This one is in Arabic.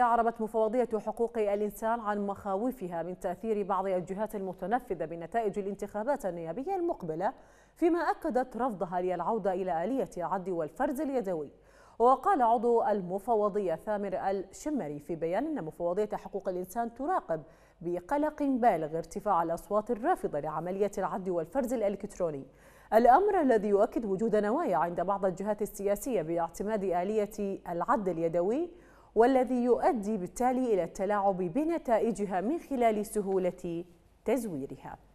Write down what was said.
أعربت مفوضية حقوق الإنسان عن مخاوفها من تأثير بعض الجهات المتنفذة بنتائج الانتخابات النيابية المقبلة فيما أكدت رفضها للعودة إلى آلية العد والفرز اليدوي وقال عضو المفوضية ثامر الشمري في بيان أن مفوضية حقوق الإنسان تراقب بقلق بالغ ارتفاع الأصوات الرافضة لعملية العد والفرز الإلكتروني الأمر الذي يؤكد وجود نوايا عند بعض الجهات السياسية باعتماد آلية العد اليدوي والذي يؤدي بالتالي إلى التلاعب بنتائجها من خلال سهولة تزويرها